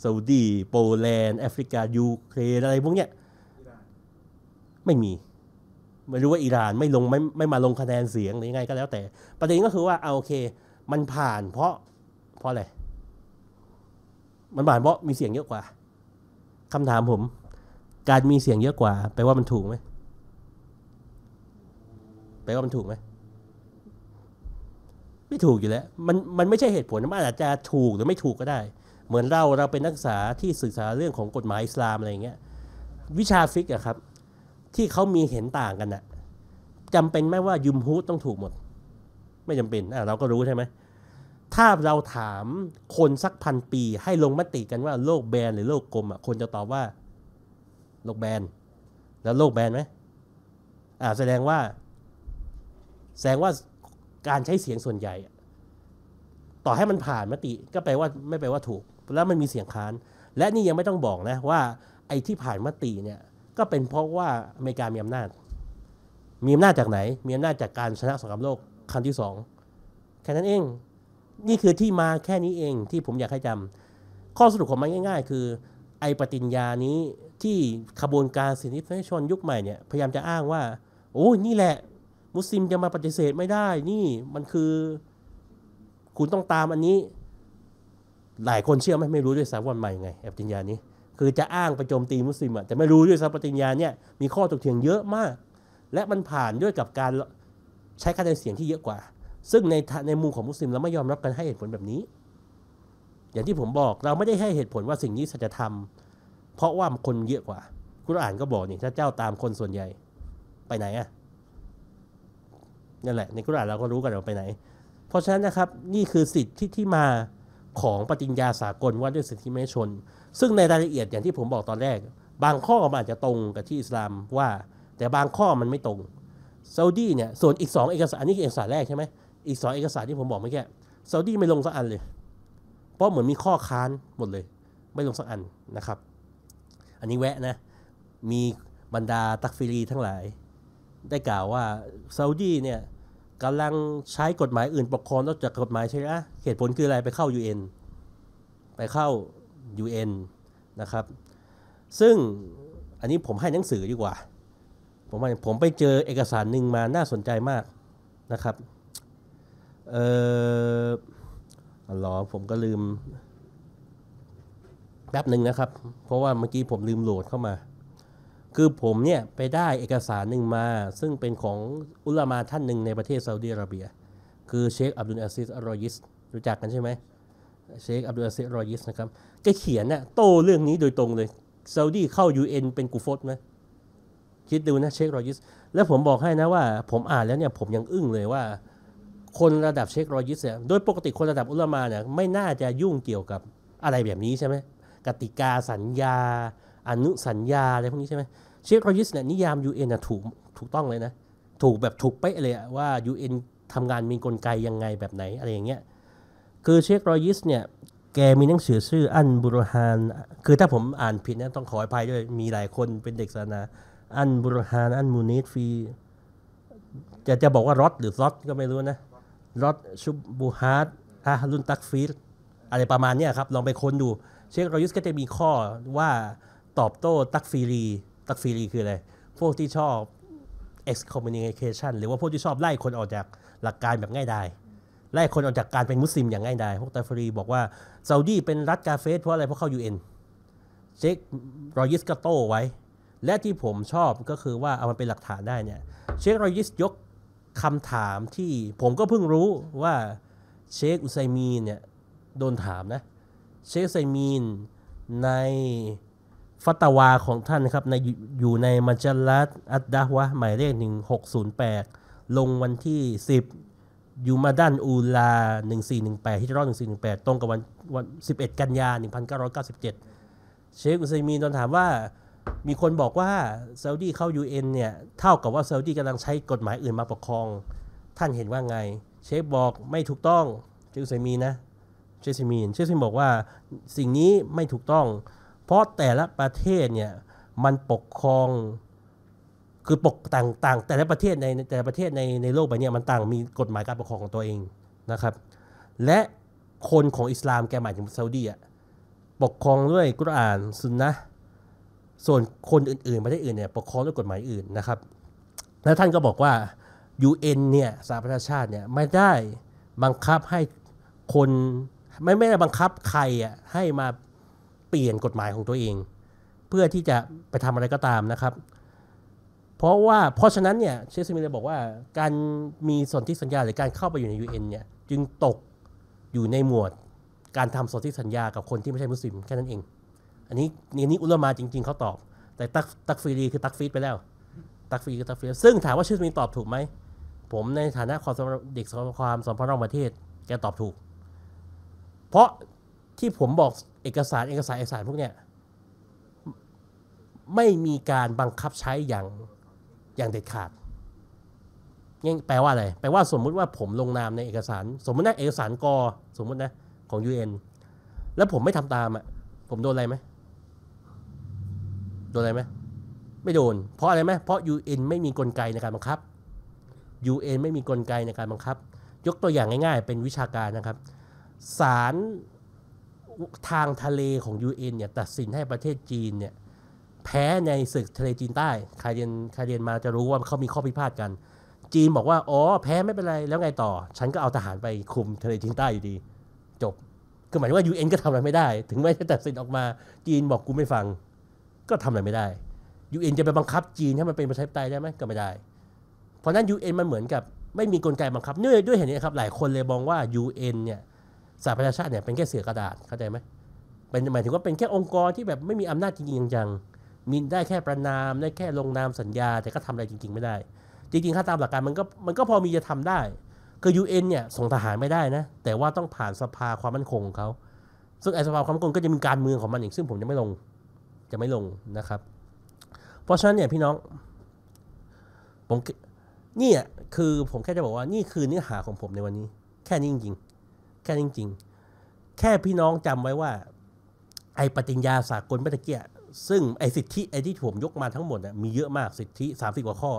ซาอุดีโปแลนด์แอฟริกายูเครนอะไรพวกเนี้ยไม่มีไม่รู้ว่าอิหร่านไม่ลงไม่ไม่มาลงคะแนนเสียงหรือไงก็แล้วแต่ ประเด็นก็คือว่าเอาโอเค มันผ่านเพราะ เพราะอะไร มันผ่านเพราะมีเสียงเยอะกว่า คำถามผม การมีเสียงเยอะกว่าแปลว่ามันถูกไหมแปลว่ามันถูกไหมไม่ถูกอยู่แล้วมันมันไม่ใช่เหตุผลมันอาจจะถูกหรือไม่ถูกก็ได้เหมือนเราเราเป็นนักศึกษาที่ศึกษาเรื่องของกฎหมายอิสลามอะไรเงี้ย วิชาฟิกอะครับ ที่เขามีเห็นต่างกันอะจำเป็นไหมว่ายุมฮูต้องถูกหมด ไม่จำเป็นอ่ะเราก็รู้ใช่ไหมถ้าเราถามคนสักพันปีให้ลงมติกันว่า โลกแบนหรือโลกกลมอ่ะคนจะตอบว่า โลกแบน แล้วโลกแบนไหมอ่า แสดงว่า แสดงว่าการใช้เสียงส่วนใหญ่ ต่อให้มันผ่านมติก็แปลว่า ไม่แปลว่าถูกแล้วมันมีเสียงค้าน และนี่ยังไม่ต้องบอกนะ ว่า ไอ้ที่ผ่านมติเนี่ย ก็เป็นเพราะว่าอเมริกามีอำนาจ มีอำนาจจากไหน มีอำนาจจากการชนะสงครามโลกครั้งที่สองแค่นั้นเอง นี่คือที่มาแค่นี้เองที่ผมอยากให้จำ ข้อสรุปของมันง่าย ๆ คือ ไอ้ปฏิญญานี้ที่ขบวนการสิทธิมนุษยชนยุคใหม่เนี่ย พยายามจะอ้างว่า โอ้ยนี่แหละ มุสลิมจะมาปฏิเสธไม่ได้ นี่มันคือคุณต้องตามอันนี้หลายคนเชื่อไหมไม่รู้ด้วยซ้ำวันใหม่ไงปฏิญญานี้ คือจะอ้างไปโจมตีมุสลิมอะแต่ไม่รู้ด้วยซ้ำปฏิญญาเนี่ยมีข้อตกเถียงเยอะมาก และมันผ่านด้วยกับการใช้คะแนนเสียงที่เยอะกว่า ซึ่งในในมุมของมุสลิมเราไม่ยอมรับกันให้เหตุผลแบบนี้ อย่างที่ผมบอกเราไม่ได้ให้เหตุผลว่าสิ่งนี้สัจธรรม เพราะว่าคนเยอะกว่าคุณอ่านก็บอกนี่ถ้าเจ้าตามคนส่วนใหญ่ไปไหนอะนั่นแหละ ในคุรอานเราก็รู้กันว่าไปไหน เพราะฉะนั้นนะครับ นี่คือสิทธิที่มาของปฏิญญาสากลว่าด้วยสิทธิมนุษยชน ซึ่งในรายละเอียดอย่างที่ผมบอกตอนแรก บางข้อมันอาจจะตรงกับที่อิสลามว่า แต่บางข้อมันไม่ตรงซาอุดีเนี่ยส่วนอีกสองเอกสารนี่คือเอกสารแรกใช่ไหมอีกสองเอกสารที่ผมบอกเมื่อกี้ซาอุดีไม่ลงสักอันเลยเพราะเหมือนมีข้อค้านหมดเลย ไม่ลงสักอันนะครับ อันนี้แวะนะ มีบรรดาตักฟิรีทั้งหลาย ได้กล่าวว่าซาอุดีเนี่ยกำลังใช้กฎหมายอื่นปกครองนอกจากกฎหมายใช่ไหมเหตุผลคืออะไรไปเข้า UN ไปเข้า UN นะครับ ซึ่งอันนี้ผมให้หนังสือดีกว่า ผมผมไปเจอเอกสารหนึ่งมาน่าสนใจมากนะครับ เออหรอผมก็ลืม แป๊บหนึ่งนะครับ เพราะว่าเมื่อกี้ผมลืมโหลดเข้ามาคือผมเนี่ยไปได้เอกสารหนึ่งมาซึ่งเป็นของอุลามาท่านหนึ่งในประเทศซาอุดิอาระเบีย คือเชคอับดุลอาซิสอรอยิสรู้จักกันใช่ไหมเชคอับดุลอาซิสอรอยิสนะครับแกเขียนนะ่ะโต้เรื่องนี้โดยตรงเลยซาอุดีเข้า UN เป็นกูฟอตไหมคิดดูนะเชครอยิสแล้วผมบอกให้นะว่าผมอ่านแล้วเนี่ยผมยังอึ้งเลยว่า คนระดับเชครอยิสเนี่ยโดยปกติคนระดับอุลามาเนี่ยไม่น่าจะยุ่งเกี่ยวกับอะไรแบบนี้ใช่ไหมกติกาสัญญา อนุสัญญาอะไรพวกนี้ใช่ไหมเชครอยิสเนี่ยนิยาม UN นะถูกถูกต้องเลยนะ ถูกแบบถูกเป๊ะเลยว่า UN ทำงานมีกลไกยังไงแบบไหนอะไรอย่างเงี้ยคือเชครอยิสเนี่ย แกมีหนังสือชื่ออันบุรหาน คือถ้าผมอ่านผิดนะต้องขออภัยด้วย มีหลายคนเป็นเด็กศาสนาอันบุรหาน อันมูนิสฟีจะจะบอกว่ารอดหรือรอดก็ไม่รู้นะรอดชุบบูฮาร์ดอารุนตักฟีรอะไรประมาณนี้ครับลองไปค้นดูเชครอยิสก็จะมีข้อว่าตอบโต้ตักฟีรีตักซีรีคืออะไร พวกที่ชอบ excommunication หรือว่าพวกที่ชอบไล่คนออกจากหลักการแบบง่ายดายไล่คนออกจากการเป็นมุสลิมอย่างง่ายดายพวกตักฟรีบอกว่าซาอุดีเป็นรัฐกาเฟสเพราะอะไร เพราะเข้ายูเช็ครอยิสก็โต้ไว้ และที่ผมชอบก็คือว่าเอามันเป็นหลักฐานได้เนี่ย เชครอยิสยกคำถามที่ผมก็เพิ่งรู้ว่าเชคอุไซมีนเนี่ยโดนถามนะ เชคไซมีนในฟัตวาของท่านครับในอยู่ในมัจลัตอัดดะวะ หมายเลข1608 ลงวันที่ 10ยูมาดันอูลา1418ที่รอด1418 ตรงกับวันวัน 11 กันยา 1997 เชคอุซัยมีนตอนถามว่ามีคนบอกว่า ซาอุดีเข้า UN เนี่ย เท่ากับว่าซาอุดีกำลังใช้กฎหมายอื่นมาปกครอง ท่านเห็นว่าไง เชคบอกไม่ถูกต้อง เชคอุซัยมีนนะเชคอุซัยมีนเชคอุซัยมีนบอกว่าสิ่งนี้ไม่ถูกต้องเพราะแต่ละประเทศเนี่ยมันปกครองคือปกต่างๆ แต่ละประเทศในแต่ละประเทศในในโลกใบนี้มันต่างมีกฎหมายการปกครองของตัวเองนะครับ และคนของอิสลามแกหมายถึงซาอุดีอ่ะปกครองด้วยกุรอานซุนนะส่วนคนอื่นๆประเทศอื่นเนี่ยปกครองด้วยกฎหมายอื่นนะครับแล้วท่านก็บอกว่า UN เนี่ยสหประชาชาติเนี่ยไม่ได้บังคับให้คนไม่ไม่ได้บังคับใครอ่ะให้มาเปลี่ยนกฎหมายของตัวเอง เพื่อที่จะไปทำอะไรก็ตามนะครับ เพราะว่าเพราะฉะนั้นเนี่ยเชสมิเลบอกว่า การมีสนธิสัญญาหรือการเข้าไปอยู่ใน UN เนี่ย จึงตกอยู่ในหมวด การทำสนธิสัญญากับคนที่ไม่ใช่มุสลิมแค่นั้นเอง อันนี้นี่นี่อุลามาจริงๆเขาตอบ แต่ตักตักฟีรีคือตักฟีดไปแล้วตักฟีคือตักฟีดซึ่งถามว่าเชสมิตอบถูกไหมผมในฐานะความเด็กความสัมพันธ์ระหว่างประเทศแกตอบถูก เพราะที่ผมบอก เอกสาร เอกสาร เอกสารพวกเนี้ย ไม่มีการบังคับใช้อย่างอย่างเด็ดขาดนี่แปลว่าอะไร แปลว่าสมมุติว่าผมลงนามในเอกสาร สมมตินะ เอกสารกอสมมตินะ ของ UN แล้วผมไม่ทำตามอ่ะ ผมโดนอะไรไหมโดนอะไรไหม ไม่โดน เพราะอะไรไหม เพราะ UN ไม่มีกลไกในการบังคับ UN ไม่มีกลไกในการบังคับ ยกตัวอย่างง่าย ๆ เป็นวิชาการนะครับ สารทางทะเลของ UN เนี่ยตัดสินให้ประเทศจีนเนี่ยแพ้ในศึกทะเลจีนใต้ใครเรียนใครเรียนมาจะรู้ว่าเขามีข้อพิพาทกัน จีนบอกว่าอ๋อแพ้ไม่เป็นไรแล้วไงต่อ ฉันก็เอาทหารไปคุมทะเลจีนใต้อยู่ดี จบคือหมายว่า UN ก็ทำอะไรไม่ได้ ถึงแม้จะตัดสินออกมา จีนบอกกูไม่ฟัง ก็ทำอะไรไม่ได้ UN จะไปบังคับจีนให้มันเป็นประชาธิปไตยได้ไหมก็ไม่ได้ เพราะนั้น UN มันเหมือนกับไม่มีกลไกบังคับเนื่องด้วยเห็นนี้ครับ หลายคนเลยมองว่า UN เนี่ยสหประชาชาติเนี่ยเป็นแค่เสือกระดาษเข้าใจไหมเป็นหมายถึงว่าเป็นแค่องค์กรที่แบบไม่มีอำนาจจริงๆจังมีได้แค่ประนามได้แค่ลงนามสัญญาแต่ก็ทำอะไรจริง ๆไม่ได้ จริงๆ ถ้าตามหลักการมันก็มันก็พอมีจะทำได้ คือยูเนี่ยส่งทหารไม่ได้นะแต่ว่าต้องผ่านสภาความมั่นคงของเขาซึ่งไอสภาความมั่นคงก็จะมีการเมืองของมันอีกซึ่งผมจะไม่ลงจะไม่ลงนะครับ เพราะฉะนั้นเนี่ยพี่น้องผมนี่คือผมแค่จะบอกว่านี่คือเนื้อหาของผมในวันนี้ แค่นี้จริงแค่จริงๆ แค่พี่น้องจำไว้ว่าไอ้ปฏิญญาสากลเมื่อกี้ซึ่งไอ้สิทธิไอ้ที่ผมยกมาทั้งหมดน่ยมีเยอะมากสิทธิสามสิบกว่าข้อ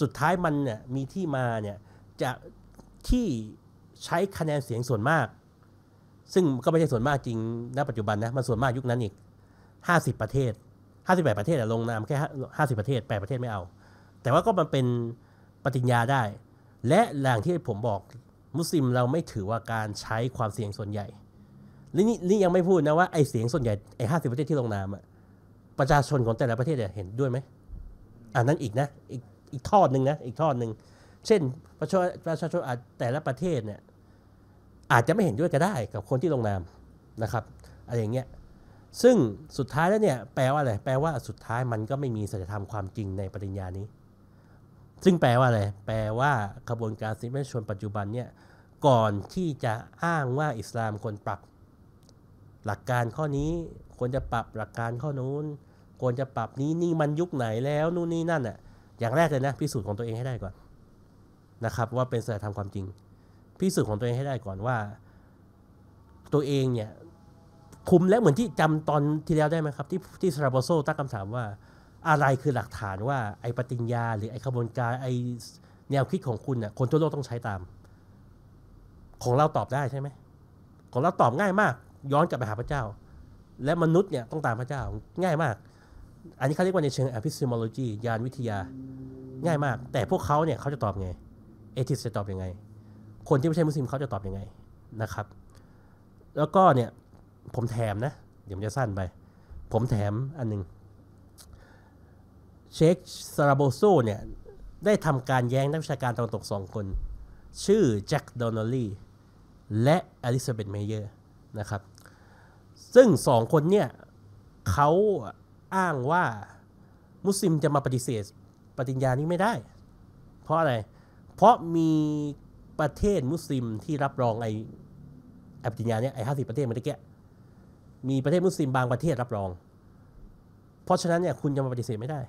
สุดท้ายมันเนี่ยมีที่มาเนี่ยจะที่ใช้คะแนนเสียงส่วนมาก ซึ่งก็ไม่ใช่ส่วนมากจริงณปัจจุบันนะมันส่วนมากยุคนั้นอีกห้าสิบประเทศห้าสิบแปดประเทศลงนามแค่ห้าสิบประเทศแปดประเทศไม่เอา แต่ว่าก็มันเป็นปฏิญญาได้ และหลังที่ผมบอกมุสลิมเราไม่ถือว่าการใช้ความเสี่ยงส่วนใหญ่ นี่นี่ยังไม่พูดนะว่าไอเสียงส่วนใหญ่ไอห้าสิบประเทศที่ลงนามอะ ประชาชนของแต่ละประเทศเห็นด้วยไหมอันนั้นอีกนะ อีกอีกทอดหนึ่งนะ อีกทอดหนึ่ง เช่น ประชาประชาชนอาจแต่ละประเทศเนี่ยอาจจะไม่เห็นด้วยก็ได้กับคนที่ลงนามนะครับอะไรอย่างเงี้ย ซึ่งสุดท้ายแล้วเนี่ยแปลว่าอะไร แปลว่าสุดท้ายมันก็ไม่มีสัจธรรมความจริงในปริญญานี้ซึ่งแปลว่าอะไร แปลว่าขบวนการสิทธิมนุษยชนปัจจุบัน เนี่ย ก่อนที่จะอ้างว่าอิสลามควรปรับ หลักการข้อนี้ ควรจะปรับหลักการข้อนู้น ควรจะปรับนี้นี่มันยุคไหนแล้ว นู่นนี่นั่นอ่ะ อย่างแรกเลยนะพิสูจน์ของตัวเองให้ได้ก่อน นะครับ ว่าเป็นสายธรรมความจริง พิสูจน์ของตัวเองให้ได้ก่อนว่า ตัวเองเนี่ย คุมและเหมือนที่จำตอนที่แล้วได้ไหมครับ ที่ที่ซาราโบโซตั้งคำถามว่าอะไรคือหลักฐานว่า ไอ้ปฏิญญา หรือไอ้ขบวนการไอ้แนวคิดของคุณน่ะคนทั่วโลกต้องใช้ตาม ของเราตอบได้ใช่ไหมของเราตอบง่ายมาก ย้อนกลับไปหาพระเจ้า และมนุษย์เนี่ย ต้องตามพระเจ้าง่ายมาก อันนี้เขาเรียกว่า ในเชิง epistemology ยานวิทยาง่ายมาก แต่พวกเขาเนี่ยเขาจะตอบไง เอทิสจะตอบอยังไง คนที่ไม่ใช่มุสลิมเขาจะตอบอยังไงนะครับ แล้วก็เนี่ยผมแถมนะเดี๋ยวมันจะสั้นไปผมแถมอันหนึ่งเชคซาราโบโซเนี่ย ได้ทำการแย้งนักวิชาการตอนตกสองคน ชื่อ แจ็คดอนัอลลี่ และอลิซาเบธเมเยอร์ นะครับ ซึ่งสองคนเนี่ยเขาอ้างว่ามุสลิมจะมาปฏิเสธปฏิญญานี้ไม่ได้ เพราะอะไรเพราะมีประเทศมุสลิมที่รับรองไอปฏิญญาเนี่ยไอห้าสิบประเทศเมื่อกี้มีประเทศมุสลิมบางประเทศรับรอง เพราะฉะนั้นเนี่ยคุณจะมาปฏิเสธไม่ได้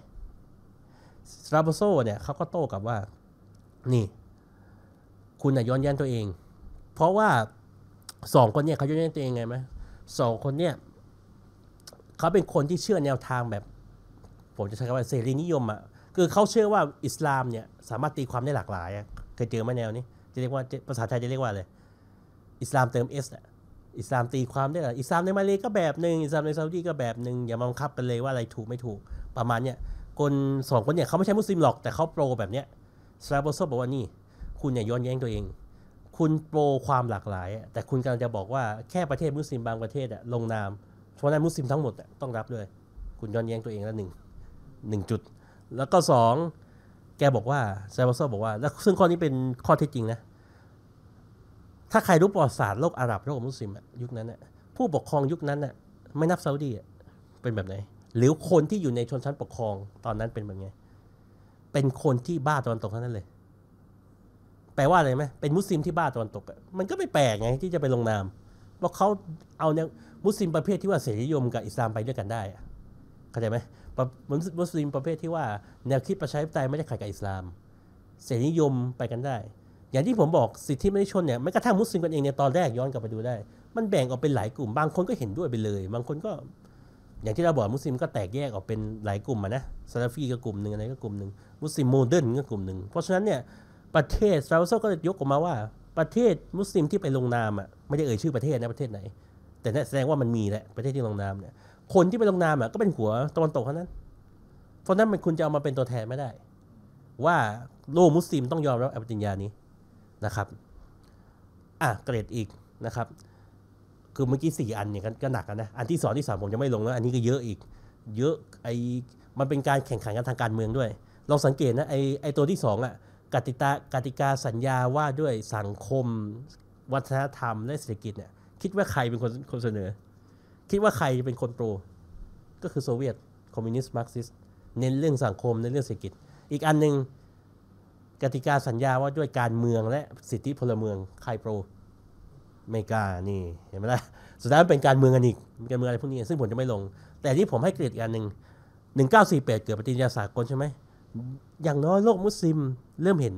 สตราโบโซเนี่ยเขาก็โต้กลับว่า นี่ คุณน่ะย้อนแย้งตัวเอง เพราะว่าสองคนเนี่ยเขาย้อนแย้งตัวเองไงไหมสองคนเนี่ยเขาเป็นคนที่เชื่อแนวทางแบบ ผมจะใช้คำว่าเสรีนิยมอะ่ะคือเขาเชื่อว่าอิสลามเนี่ย สามารถตีความได้หลากหลายเคยเจอไหมแนวนี้จะเรียกว่าภาษาไทยจะเรียกว่าอะไร อิสลามเติมเอสออิสลามตีความได้หลายอิสลามในมาเลก็แบบหนึ่งอิสลามในซาอุดีก็แบบหนึ่งอย่ามาบังคับกันเลยว่าอะไรถูกไม่ถูกประมาณเนี้ยคนสองคนเนี่ยเขาไม่ใช่มุสลิมหรอก แต่เขาโปรแบบเนี้ยซาโบโซบอกว่านี่ คุณเนี่ยย้อนแย้งตัวเอง คุณโปรความหลากหลาย แต่คุณกำลังจะบอกว่าแค่ประเทศมุสลิมบางประเทศอะลงนามเพราะนั้นมุสลิมทั้งหมดต้องรับด้วย คุณย้อนแย้งตัวเองแล้วหนึ่งหนึ่งจุดแล้วก็สองแกบอกว่าซาโบโซบอกว่าแล้วซึ่งข้อนี้เป็นข้อเท็จจริงนะ ถ้าใครรู้ประวัติศาสตร์โลกอาหรับโลกมุสลิมยุคนั้นน่ะผู้ปกครองยุคนั้นน่ะไม่นับซาอุดีเป็นแบบไหนหรือคนที่อยู่ในชนชั้นปกครองตอนนั้นเป็นแบบไง เป็นคนที่บ้าตะวันตกเท่านั้นเลย แปลว่าอะไรไหมเป็นมุสลิมที่บ้าตะวันตกมันก็ไม่แปลกไงที่จะไปลงนามว่าเขาเอาเนี่ยมุสลิมประเภทที่ว่าเสรีนิยมกับอิสลามไปด้วยกันได้ เข้าใจไหมมุสลิมประเภทที่ว่า แนวคิดประชาธิปไตยไม่ได้ขัดกับอิสลาม เสรีนิยมไปกันได้ อย่างที่ผมบอกสิทธิมนุษยชนเนี่ยแม้กระทั่งมุสลิมกันเองเนี่ยตอนแรกย้อนกลับไปดูได้ มันแบ่งออกเป็นหลายกลุ่มบางคนก็เห็นด้วยไปเลย บางคนก็อย่างที่เราบอกมุสลิมก็แตกแยกออกเป็นหลายกลุ่มนะซาลาฟีก็กลุ่มหนึ่งอะไรก็กลุ่มหนึ่งมุสลิมโมเดิร์นก็กลุ่มหนึ่งเพราะฉะนั้นเนี่ยประเทศซาอุดิก็ยกออกมาว่าประเทศมุสลิมที่ไปลงนามอ่ะไม่ได้เอ่ยชื่อประเทศนะประเทศไหน แต่แสดงว่ามันมีแหละประเทศที่ลงนามเนี่ย คนที่ไปลงนามอ่ะก็เป็นหัวตะวันตกเท่านั้นเพราะนั้นมันคุณจะเอามาเป็นตัวแทนไม่ได้ ว่าโลกมุสลิมต้องยอมรับอัปฏิญญานี้นะครับ อ่ะเกรดอีกนะครับคือเมื่อกี้สี่อันเนี่ยก็หนักนะ อันที่สองที่สามผมจะไม่ลงแล้วอันนี้ก็เยอะอีก เยอะไอ้มันเป็นการแข่งขันกันทางการเมืองด้วยลองสังเกตนะไอไอตัวที่สองอ่ะกติกากติกาสัญญาว่าด้วยสังคม วัฒนธรรมและเศรษฐกิจเนี่ยคิดว่าใครเป็นคนคนเสนอ คิดว่าใครเป็นคนโปร ก็คือโซเวียตคอมมิวนิสต์มาร์กซิสเน้นเรื่องสังคมเน้นเรื่องเศรษฐกิจ อีกอันหนึ่งกติกาสัญญาว่าด้วยการเมืองและสิทธิพลเมืองใครโปรไม่กล้านี่เห็นไหมล่ะสุดท้ายเป็นการเมืองกันอีก การเมืองอะไรพวกนี้ซึ่งผมจะไม่ลง แต่ที่ผมให้เกรดอีกอันหนึ่ง1948 เกิดปฏิญญาสากลใช่ไหมอย่างน้อยโลกมุสลิมเริ่มเห็น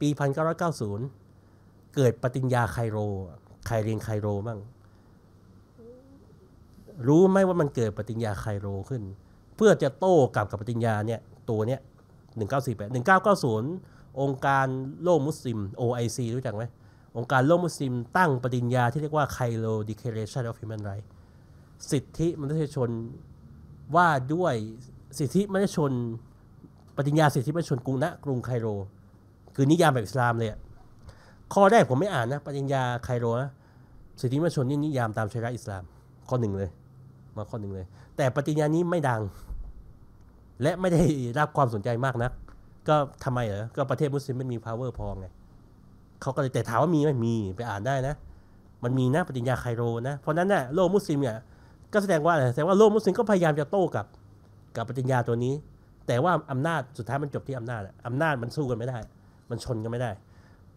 ปี 1990 เกิดปฏิญญาไคโรใครเรียนไคโรบ้างรู้ไหมว่ามันเกิดปฏิญญาไคโรขึ้น เพื่อจะโต้กลับกับปฏิญญาเนี่ยตัวเนี้ย1948 1990องค์การโลกมุสลิม OIC รู้จักไหมองค์การโลกมุสลิมตั้งปฏิญญาที่เรียกว่า Cairo Declaration of Human Rights สิทธิมนุษยชนว่าด้วยสิทธิมนุษยชนปฏิญญาสิทธิมนุษยชนกรุงนะกรุงไคโร คือนิยามแบบอิสลามเลยข้อแรกผมไม่อ่านนะ ปฏิญญาไคโรนะสิทธิมนุษยชนนี่นิยามตามชริยะอิสลามข้อหนึ่งเลย มาข้อหนึ่งเลย แต่ปฏิญญานี้ไม่ดัง และไม่ได้รับความสนใจมากนะัก ก็ทำไมเหรอก็ประเทศมุสลิมไม่มี power พอไงเขาก็เลยแต่ถามว่ามีไหมมีไปอ่านได้นะมันมีนะปฏิญญาไคโรนะเพราะนั้นนะ่ะโลกมุสลิมเนี่ยก็แสดงว่าอะไรแสดงว่าโลกมุสลิมก็พยายามจะโต้กับ กับปฏิญญาตัวนี้ แต่ว่าอำนาจสุดท้ายมันจบที่อำนาจอำนาจมันสู้กันไม่ได้มันชนกันไม่ได้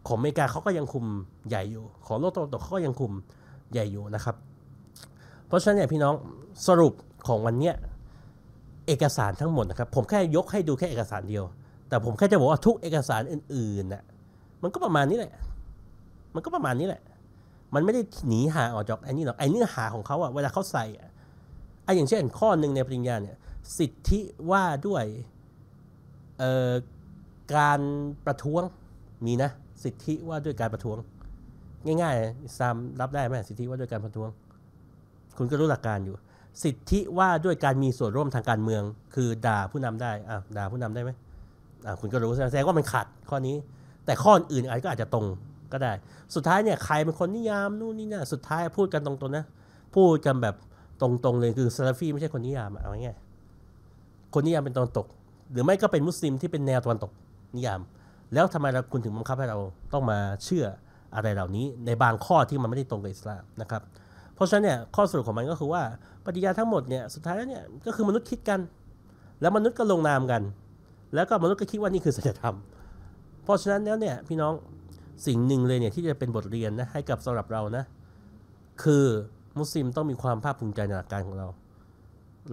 ของอเมริกาเขาก็ยังคุมใหญ่อยู่ ของโลกตะวันตกเขาก็ยังคุมใหญ่อยู่นะครับ เพราะฉะนั้นเนี่ยพี่น้องสรุปของวันเนี้ยเอกสารทั้งหมดนะครับ ผมแค่ยกให้ดูแค่เอกสารเดียว แต่ผมแค่จะบอกว่าทุกเอกสารอื่น ๆน่ะมันก็ประมาณนี้แหละ มันก็ประมาณนี้แหละ มันไม่ได้หนีหาออกจากไอ้นี่หรอก ไอ้เนื้อหาของเขาอะเวลาเขาใส่อะไอ้อย่างเช่นข้อหนึ่งในปริญญาเนี่ย สิทธิว่าด้วยการประท้วง มีนะ สิทธิว่าด้วยการประท้วง ง่ายๆซามรับได้ไหมสิทธิว่าด้วยการประท้วง คุณก็รู้หลักการอยู่ สิทธิว่าด้วยการมีส่วนร่วมทางการเมือง คือ ด่าผู้นำได้อ่าด่าผู้นำได้ไหมอ่าคุณก็รู้แสดงว่ามันขัดข้อนี้แต่ข้ออื่นอไรก็อาจจะตรงก็ได้ สุดท้ายเนี่ยใครเป็นคนนิยามนู่นนี่นี่สุดท้ายพูดกันตรงๆนะพูดกันแบบตรงๆเลยคือซาลาฟีไม่ใช่คนนิยามเอาง่ายคนนิยามเป็นตะวันตก หรือไม่ก็เป็นมุสลิมที่เป็นแนวตะวันตกนิยาม แล้วทำไมเราคุณถึงบังคับให้เราต้องมาเชื่ออะไรเหล่านี้ในบางข้อที่มันไม่ได้ตรงกับอิสลามนะครับ เพราะฉะนั้นเนี่ยข้อสรุปของมันก็คือว่า ปฏิญาทั้งหมดเนี่ยสุดท้ายแล้วเนี่ยก็คือมนุษย์คิดกัน แล้วมนุษย์ก็ลงนามกัน แล้วก็มนุษย์ก็คิดว่านี่คือสัจธรรมราะฉะนั้นแล้วเนี่ยพี่น้องสิ่งหนึ่งเลยเนี่ยที่จะเป็นบทเรียนนะให้กับสำหรับเรานะ คือมุสลิมต้องมีความภาคภูมิใจในหลักการของเรา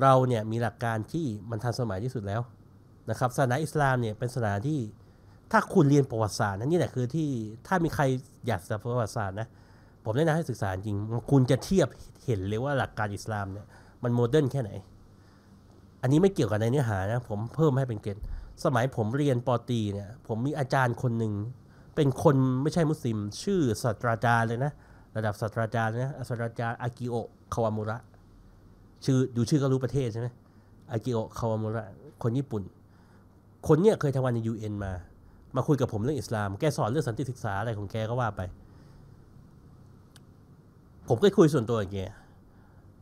เราเนี่ยมีหลักการที่มันทันสมัยที่สุดแล้วนะครับศาสนาอิสลามเนี่ย เป็นศาสนาที่ถ้าคุณเรียนประวัติศาสตร์นะนี่แหละคือที่ถ้ามีใครอยากศึกษาประวัติศาสตร์นะ ผมแนะนำให้ศึกษาจริง คุณจะเทียบเห็นเลยว่าหลักการอิสลามเนี่ย มันโมเดิร์นแค่ไหน อันนี้ไม่เกี่ยวกับในเนื้อหานะผมเพิ่มให้เป็นเกณฑ์สมัยผมเรียนปอตีเนี่ย ผมมีอาจารย์คนหนึ่งเป็นคนไม่ใช่มุสลิม ชื่อศาสตราจารย์เลยนะระดับศาสตราจารย์นะศาสตราจารย์อากิโอะคาวามุระ ชื่อดูชื่อก็รู้ประเทศใช่ไหมอากิโอะคาวามุระคนญี่ปุ่น คนเนี่ยเคยทำงานในยูเอ็นมา มาคุยกับผมเรื่องอิสลามแกสอนเรื่องสันติศึกษาอะไรของแกก็ว่าไป ผมก็คุยส่วนตัวเงี้ย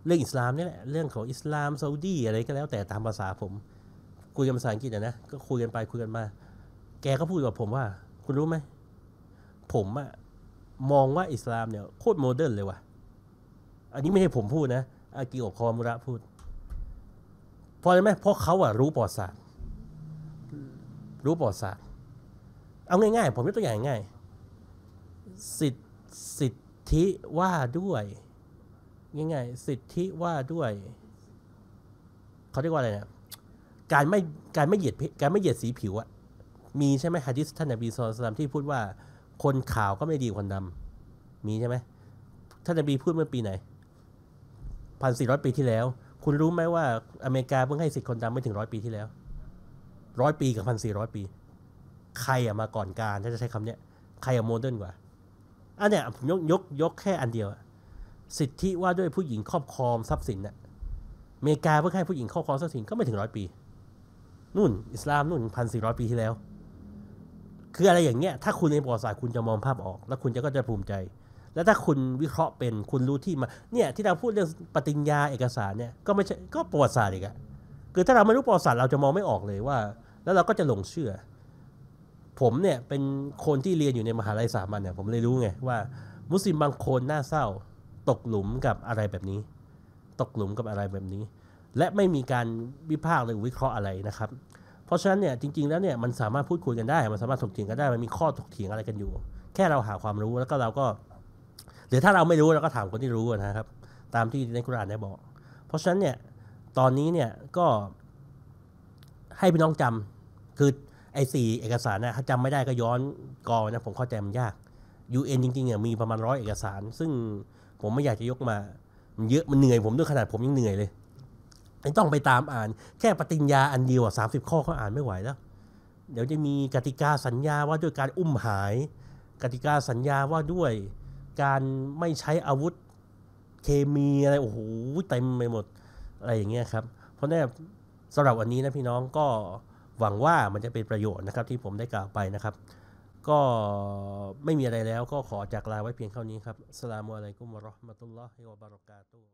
เรื่องอิสลามนี่แหละเรื่องของอิสลามซาอุดีอะไรก็แล้วแต่ตามภาษาผมคุยกันภาษาอังกฤษนะ ก็คุยกันไปคุยกันมา แกก็พูดกับผมว่า คุณรู้ไหม ผมอะมองว่าอิสลามเนี่ย โคตรโมเดิร์นเลยว่ะอันนี้ไม่ใช่ผมพูดนะอากิโอคอมุระพูด พอะไรไหมเพราะเขาอะรู้ประวัติศาสตร์รู้ประวัติศาสตร์เอาง่าย ๆ ผมยกตัวอย่างง่าย สิทธิทธว่าด้วย ง่ายๆสิทธิว่าด้วย เขาเรียกว่าอะไรเนะการไม่การไม่เหยียดการไม่เหยียดสีผิวอะมีใช่ไหมฮะดิษท่านนบีซอสลามที่พูดว่า คนขาวก็ไม่ดีคนดำมีใช่ไหมท่านนบีพูดเมื่อปีไหนพันสี่ร้อยปีที่แล้ว คุณรู้ไหมว่า อเมริกาเพิ่งให้สิทธิคนดำไม่ถึงร้อยปีที่แล้วร้อยปีกับพันสี่ร้อยปี ใครอะมาก่อนการ ถ้าจะใช้คำเนี้ยใครอะโมเดิร์นกว่าอันเนี้ยผมยกยกยกแค่อันเดียวสิทธิว่าด้วยผู้หญิงครอบครองทรัพย์สินอะอเมริกาเพิ่งให้ผู้หญิงครอบครองทรัพย์สินก็ไม่ถึงร้อยปีนู่นอิสลามนู่นพันสี่ร้อยปีที่แล้ว คืออะไรอย่างเงี้ยถ้าคุณในประวัติศาสตร์คุณจะมองภาพออก แล้วคุณจะก็จะภูมิใจ แล้วถ้าคุณวิเคราะห์เป็นคุณรู้ที่มาเนี่ย ที่เราพูดเรื่องปฏิญญาเอกสารเนี่ยก็ไม่ใช่ก็ประวัติศาสตร์อีกอะคือถ้าเราไม่รู้ประวัติศาสตร์เราจะมองไม่ออกเลยว่า แล้วเราก็จะหลงเชื่อ ผมเนี่ยเป็นคนที่เรียนอยู่ในมหาลัยสามัญเนี่ยผมเลยรู้ไงว่า มุสลิมบางคนน่าเศร้า ตกหลุมกับอะไรแบบนี้ ตกหลุมกับอะไรแบบนี้และไม่มีการวิพากษ์หรือวิเคราะห์อะไรนะครับ เพราะฉะนั้นเนี่ยจริง ๆ แล้วเนี่ยมันสามารถพูดคุยกันได้ มันสามารถถกเถียงกันได้ มันมีข้อถกเถียงอะไรกันอยู่ แค่เราหาความรู้แล้วก็เราก็หรือถ้าเราไม่รู้เราก็ถามคนที่รู้นะครับ ตามที่ในคุรานได้บอกเพราะฉะนั้นเนี่ยตอนนี้เนี่ยก็ให้พี่น้องจำคือไอ้สี่เอกสารนะถ้าจำไม่ได้ก็ย้อนกอนะผมเข้าใจมันยาก UN จริงๆเนี่ยมีประมาณร้อยเอกสาร ซึ่งผมไม่อยากจะยกมา มันเยอะมันเหนื่อยผมด้วยขนาดผมยังเหนื่อยเลยต้องไปตามอ่าน แค่ปฏิญญาอันเดียวสามสิบข้อเขาอ่านไม่ไหวแล้วเดี๋ยวจะมีกติกาสัญญาว่าด้วยการอุ้มหาย กติกาสัญญาว่าด้วยการไม่ใช้อาวุธเคมีอะไรโอ้โหเต็มไปหมดอะไรอย่างเงี้ยครับเพราะน้่สำหรับวันนี้นะพี่น้องก็หวังว่ามันจะเป็นประโยชน์นะครับ ที่ผมได้กล่าวไปนะครับ ก็ไม่มีอะไรแล้วก็ขอจากลาไว้เพียงเท่านี้ครับสลามุอะลัยกุมวะราะห์มะตุลลอฮิวะบารอกาตุ